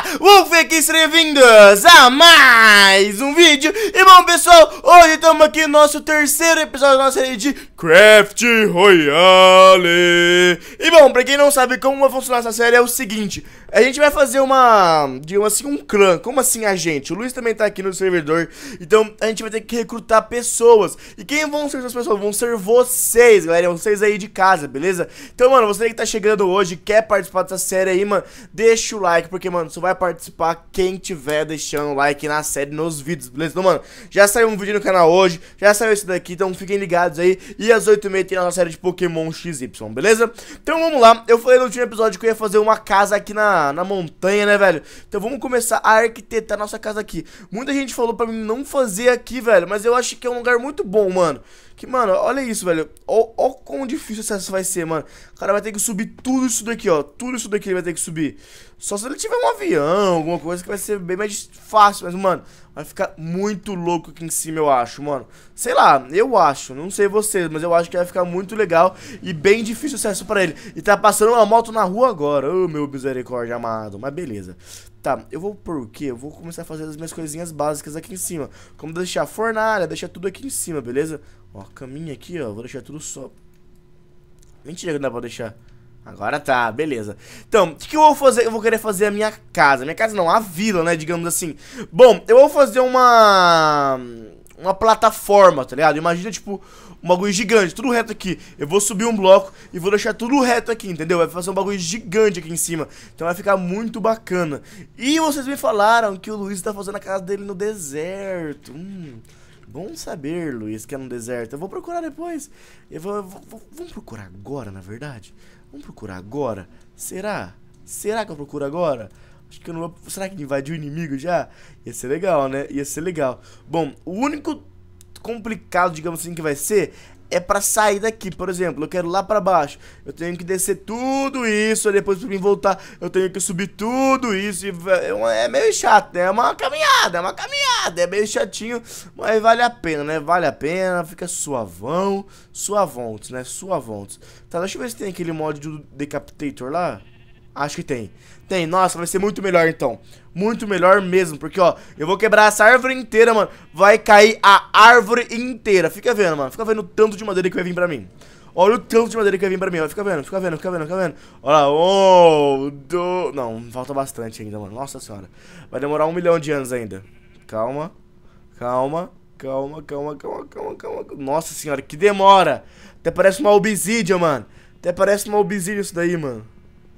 galera, Wolfek sejam bem-vindos a mais um vídeo E bom pessoal, hoje estamos aqui no nosso terceiro episódio da nossa série de Craft Royale E bom, pra quem não sabe como vai funcionar essa série é o seguinte a gente vai fazer uma, digamos assim, um clã. Como assim a gente? O Luiz também tá aqui no servidor. Então a gente vai ter que recrutar pessoas. E quem vão ser essas pessoas? Vão ser vocês, galera. Vocês aí de casa, beleza? Então, mano, você que tá chegando hoje, quer participar dessa série aí, mano, deixa o like, porque, mano, só vai participar quem tiver deixando o like na série, nos vídeos, beleza? Então, mano, já saiu um vídeo no canal hoje, já saiu esse daqui, então fiquem ligados aí. E às 8h30 tem a nossa série de Pokémon XY, beleza? Então vamos lá. Eu falei no último episódio que eu ia fazer uma casa aqui na na, montanha, né, velho? Então vamos começar a arquitetar nossa casa aqui. Muita gente falou pra mim não fazer aqui, velho, mas eu acho que é um lugar muito bom, mano. Que, mano, olha isso, velho. Ó, ó quão difícil o acesso vai ser, mano. O cara vai ter que subir tudo isso daqui, ó. Tudo isso daqui ele vai ter que subir. Só se ele tiver um avião, alguma coisa que vai ser bem mais fácil, mas, mano... Vai ficar muito louco aqui em cima, eu acho, mano. Sei lá, eu acho, não sei vocês, mas eu acho que vai ficar muito legal e bem difícil acesso pra ele. E tá passando uma moto na rua agora, ô oh, meu misericórdia amado, mas beleza. Tá, eu vou por quê? Eu vou começar a fazer as minhas coisinhas básicas aqui em cima. Como deixar a fornalha, deixar tudo aqui em cima, beleza? Ó, caminho aqui, ó, vou deixar tudo só. Mentira que não dá pra deixar. Agora tá, beleza. Então, o que, que, eu vou fazer? Eu vou querer fazer a minha casa. Minha casa não, a vila, né? Digamos assim. Bom, eu vou fazer uma. Uma plataforma, tá ligado? Imagina, tipo, um bagulho gigante, tudo reto aqui. Eu vou subir um bloco e vou deixar tudo reto aqui, entendeu? Vai fazer um bagulho gigante aqui em cima. Então vai ficar muito bacana. E vocês me falaram que o Luiz tá fazendo a casa dele no deserto. Hum. Bom saber, Luiz, que é no deserto. Eu vou procurar depois. Eu vou, vou, vou vamos procurar agora, na verdade. Vamos procurar agora? Será? Será que eu procuro agora? Acho que eu não vou... Será que ele invadiu o inimigo já? Ia ser legal, né? Ia ser legal. Bom, o único complicado, digamos assim, que vai ser é para sair daqui, por exemplo, eu quero lá para baixo, eu tenho que descer tudo isso, depois mim voltar, eu tenho que subir tudo isso, é, é meio chato, né? É uma caminhada, é uma caminhada, é meio chatinho, mas vale a pena, né? Vale a pena, fica suavão, suavontes, né? Suavontes. Tá, deixa eu ver se tem aquele mod do Decapitator lá. Acho que tem. Tem, nossa, vai ser muito melhor então. Muito melhor mesmo, porque ó, eu vou quebrar essa árvore inteira, mano. Vai cair a árvore inteira. Fica vendo, mano. Fica vendo o tanto de madeira que vai vir pra mim. Olha o tanto de madeira que vai vir pra mim, ó. Fica vendo, fica vendo, fica vendo, fica vendo. Olha lá, oh, do... Não, falta bastante ainda, mano. Nossa senhora. Vai demorar um milhão de anos ainda. Calma, calma, calma, calma, calma, calma, calma. Nossa senhora, que demora. Até parece uma obsidian, mano. Até parece uma obsidian isso daí, mano.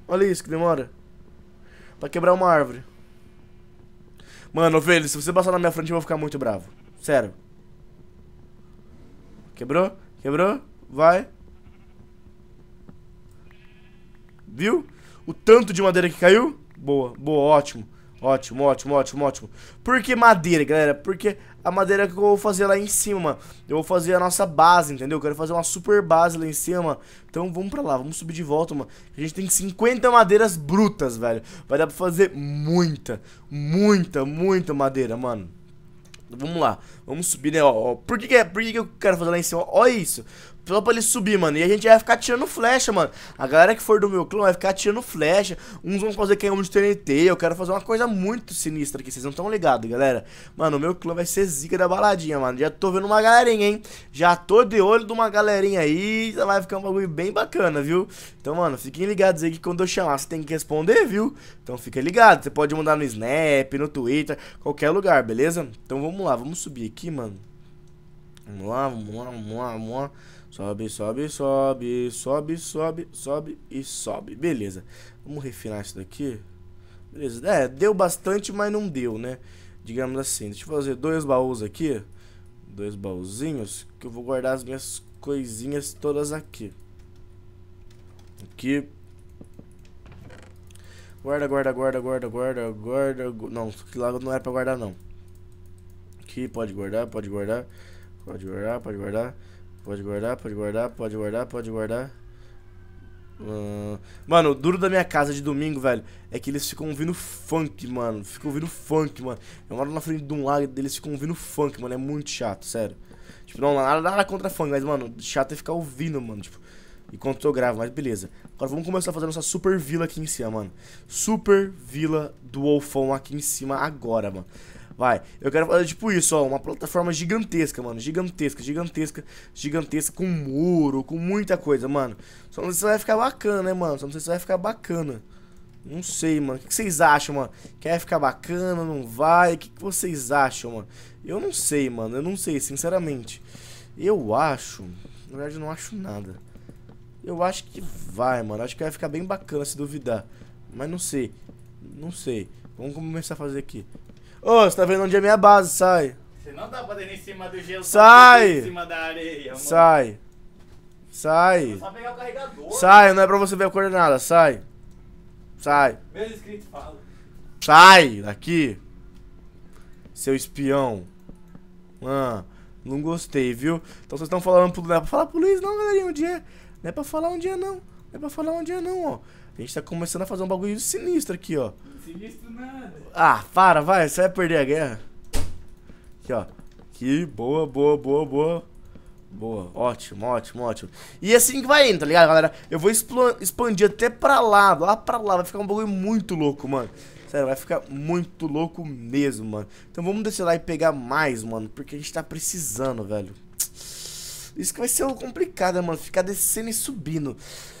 Olha isso que demora. Pra quebrar uma árvore. Mano, ovelha, se você passar na minha frente eu vou ficar muito bravo. Sério. Quebrou? Quebrou? Vai. Viu? O tanto de madeira que caiu? Boa, boa, ótimo. Ótimo, ótimo, ótimo, ótimo. Por que madeira, galera? Porque a madeira que eu vou fazer lá em cima. Eu vou fazer a nossa base, entendeu? Eu quero fazer uma super base lá em cima. Então vamos pra lá, vamos subir de volta, mano. A gente tem 50 madeiras brutas, velho. Vai dar pra fazer muita, muita, muita madeira, mano. Vamos lá, vamos subir, né? Ó, ó, por que, que, é, por que, que eu quero fazer lá em cima? Olha isso. Só pra ele subir, mano. E a gente vai ficar tirando flecha, mano. A galera que for do meu clã vai ficar tirando flecha. Uns vão fazer canhão de TNT. Eu quero fazer uma coisa muito sinistra aqui. Vocês não estão ligados, galera. Mano, o meu clã vai ser zica da baladinha, mano. Já tô vendo uma galerinha, hein? Já tô de olho de uma galerinha aí. Vai ficar um bagulho bem bacana, viu? Então, mano, fiquem ligados aí que quando eu chamar, você tem que responder, viu? Então fica ligado. Você pode mandar no Snap, no Twitter, qualquer lugar, beleza? Então vamos lá, vamos subir aqui, mano. Vamos lá, vamos lá, vamos lá, vamos lá. Sobe, sobe, sobe, sobe, sobe, sobe e sobe. Beleza. Vamos refinar isso daqui. Beleza. É, deu bastante, mas não deu, né? Digamos assim. Deixa eu fazer dois baús aqui. Dois baúzinhos. Que eu vou guardar as minhas coisinhas todas aqui. Aqui. Guarda, guarda, guarda, guarda, guarda, guarda. Não, que lá não é pra guardar, não. Aqui, pode guardar, pode guardar. Pode guardar, pode guardar. Pode guardar, pode guardar, pode guardar, pode guardar. Uh... Mano, o duro da minha casa de domingo, velho, é que eles ficam ouvindo funk, mano. Ficam ouvindo funk, mano. Eu moro na frente de um lago deles ficam ouvindo funk, mano. É muito chato, sério. Tipo, não, nada, nada contra funk, mas, mano, chato é ficar ouvindo, mano. Tipo, enquanto eu gravo, mas beleza. Agora vamos começar a fazer nossa super vila aqui em cima, mano. Super vila do Wolfão aqui em cima agora, mano. Vai. Eu quero fazer tipo isso, ó. Uma plataforma gigantesca, mano. Gigantesca, gigantesca, gigantesca. Com muro, com muita coisa, mano. Só não sei se vai ficar bacana, né, mano? Só não sei se vai ficar bacana. Não sei, mano. O que vocês acham, mano? Quer ficar bacana? Não vai? O que vocês acham, mano? Eu não sei, mano. Eu não sei, sinceramente. Eu acho. Na verdade, eu não acho nada. Eu acho que vai, mano. Acho que vai ficar bem bacana se duvidar. Mas não sei. Não sei. Vamos começar a fazer aqui. Ô, você tá vendo onde é minha base, sai. Você não tá podendo em cima do gelo, sai. Tá em cima da areia, mano. Sai. Sai. É só pegar o carregador. Sai, não é pra você ver a coordenada, sai. Sai. Meus inscritos falam. Sai daqui. Seu espião. Ah, não gostei, viu? Então vocês estão falando pro... Não é pra falar pro Luiz não, galerinha, um dia. É? Não é pra falar um dia é não. Não é pra falar um dia não, ó. A gente tá começando a fazer um bagulho sinistro aqui, ó. Sinistro nada. Ah, para, vai, você vai perder a guerra. Aqui, ó. Aqui, boa, boa, boa, boa. Boa, ótimo, ótimo, ótimo. E é assim que vai indo, tá ligado, galera? Eu vou expandir até pra lá, lá pra lá. Vai ficar um bagulho muito louco, mano. Sério, vai ficar muito louco mesmo, mano. Então vamos descer lá e pegar mais, mano. Porque a gente tá precisando, velho. Isso que vai ser complicado, mano. Ficar descendo e subindo.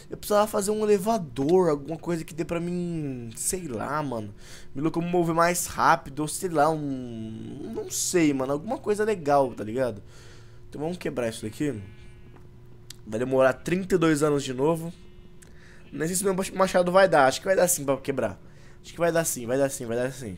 Eu precisava fazer um elevador, alguma coisa que dê pra mim, sei lá, mano. Me locomover mais rápido, ou sei lá, um. Não sei, mano. Alguma coisa legal, tá ligado? Então vamos quebrar isso daqui. Vai demorar 32 anos de novo. Nem sei se meu machado vai dar. Acho que vai dar sim pra quebrar. Acho que vai dar sim, vai dar sim, vai dar sim.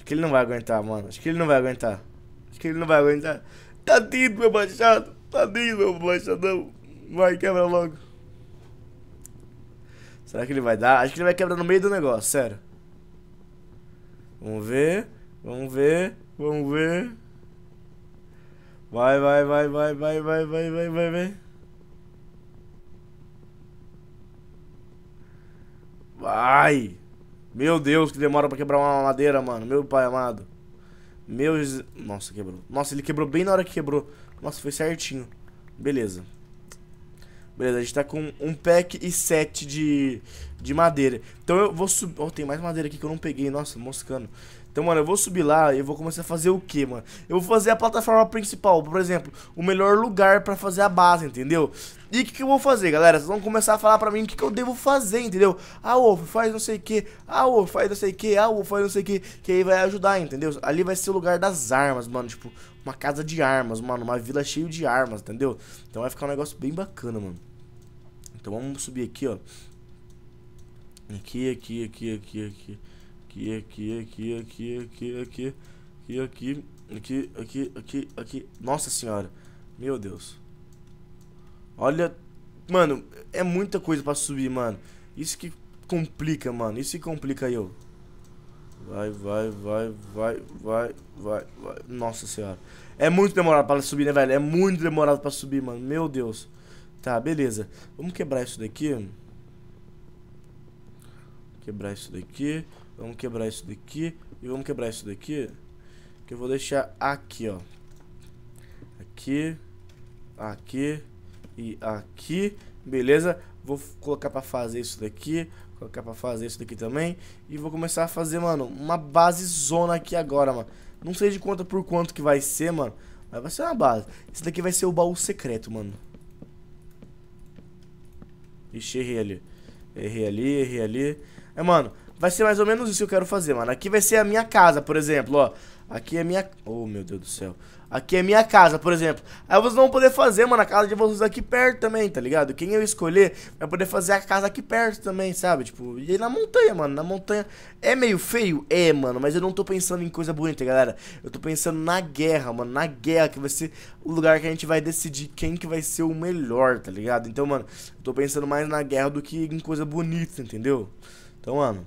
Acho que ele não vai aguentar, mano. Acho que ele não vai aguentar. Acho que ele não vai aguentar. Tadinho do meu machado. Tadinho do meu machadão. Vai, quebra logo. Será que ele vai dar? Acho que ele vai quebrar no meio do negócio, sério. Vamos ver. Vamos ver. Vamos ver. Vai, vai, vai, vai, vai, vai, vai, vai, vai, vai. Vai! Meu Deus, que demora pra quebrar uma madeira, mano. Meu pai amado. Meu... Nossa, quebrou. Nossa, ele quebrou bem na hora que quebrou. Nossa, foi certinho. Beleza. Beleza, a gente tá com um pack e sete de, de madeira. Então eu vou subir... Oh, tem mais madeira aqui que eu não peguei. Nossa, moscando. Então, mano, eu vou subir lá e eu vou começar a fazer o que, mano? Eu vou fazer a plataforma principal, por exemplo, o melhor lugar pra fazer a base, entendeu? E o que, que, eu vou fazer, galera? Vocês vão começar a falar pra mim o que, que eu devo fazer, entendeu? Ah, ovo, faz não sei o que. Ah, ovo, faz não sei o que. Ah, ovo, faz não sei o que. Que aí vai ajudar, entendeu? Ali vai ser o lugar das armas, mano. Tipo, uma casa de armas, mano. Uma vila cheia de armas, entendeu? Então vai ficar um negócio bem bacana, mano. Então vamos subir aqui, ó. Aqui, aqui, aqui, aqui, aqui aqui, aqui, aqui, aqui, aqui, aqui, aqui, aqui, aqui, aqui, aqui, aqui. Nossa senhora. Meu Deus. Olha, mano, é muita coisa pra subir, mano. Isso que complica, mano. Isso que complica eu. Vai, vai, vai, vai, vai, vai, vai. Nossa senhora. É muito demorado pra subir, né, velho? É muito demorado pra subir, mano. Meu Deus. Tá, beleza. Vamos quebrar isso daqui. Quebrar isso daqui. Vamos quebrar isso daqui. E vamos quebrar isso daqui. Que eu vou deixar aqui, ó. Aqui. Aqui. E aqui. Beleza? Vou colocar pra fazer isso daqui. Colocar pra fazer isso daqui também. E vou começar a fazer, mano, uma base zona aqui agora, mano. Não sei de conta por quanto que vai ser, mano. Mas vai ser uma base. Esse daqui vai ser o baú secreto, mano. Ixi, errei ali. Errei ali, errei ali. É, mano, vai ser mais ou menos isso que eu quero fazer, mano. Aqui vai ser a minha casa, por exemplo, ó. Aqui é minha... Oh, meu Deus do céu. Aqui é minha casa, por exemplo. Aí vocês vão poder fazer, mano, a casa de vocês aqui perto também, tá ligado? Quem eu escolher vai poder fazer a casa aqui perto também, sabe? Tipo, e aí na montanha, mano. Na montanha é meio feio? É, mano. Mas eu não tô pensando em coisa bonita, galera. Eu tô pensando na guerra, mano. Na guerra, que vai ser o lugar que a gente vai decidir quem que vai ser o melhor, tá ligado? Então, mano, eu tô pensando mais na guerra do que em coisa bonita, entendeu? Então, mano...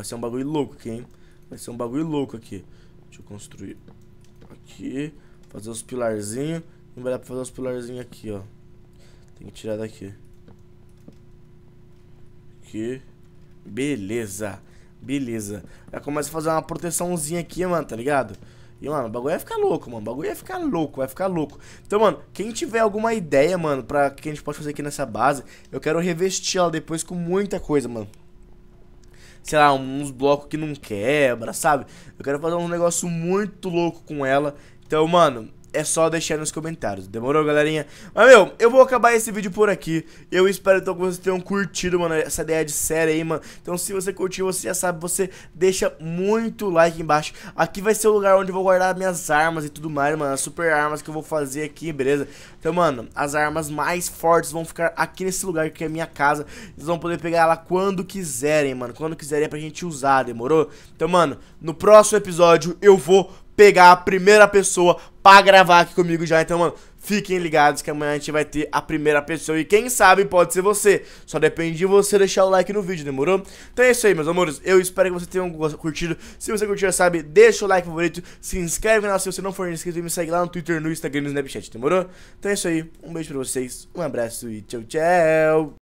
Vai ser um bagulho louco aqui, hein? Vai ser um bagulho louco aqui. Deixa eu construir aqui. Fazer os pilarzinhos. Não vai dar pra fazer os pilarzinhos aqui, ó. Tem que tirar daqui. Aqui. Beleza. Beleza. Já começa a fazer uma proteçãozinha aqui, mano, tá ligado? E, mano, o bagulho ia ficar louco, mano. O bagulho ia ficar louco, vai ficar louco. Então, mano, quem tiver alguma ideia, mano, pra que a gente pode fazer aqui nessa base, eu quero revestir ela depois com muita coisa, mano sei lá, uns blocos que não quebra, sabe? Eu quero fazer um negócio muito louco com ela. Então, mano, é só deixar nos comentários. Demorou, galerinha? Mas, meu, eu vou acabar esse vídeo por aqui. Eu espero, então, que vocês tenham curtido, mano, essa ideia de série aí, mano. Então, se você curtiu, você já sabe, você deixa muito like embaixo. Aqui vai ser o lugar onde eu vou guardar minhas armas e tudo mais, mano. As super armas que eu vou fazer aqui, beleza? Então, mano, as armas mais fortes vão ficar aqui nesse lugar que é minha casa. Vocês vão poder pegar ela quando quiserem, mano. Quando quiserem é pra gente usar, demorou? Então, mano, no próximo episódio eu vou pegar a primeira pessoa pra gravar aqui comigo já. Então, mano, fiquem ligados que amanhã a gente vai ter a primeira pessoa. E quem sabe pode ser você. Só depende de você deixar o like no vídeo, demorou? Então é isso aí, meus amores. Eu espero que vocês tenham curtido. Se você curtiu, já sabe, deixa o like favorito. Se inscreve no canal se você não for inscrito. E me segue lá no Twitter, no Instagram e no Snapchat, demorou? Então é isso aí. Um beijo pra vocês, um abraço e tchau, tchau.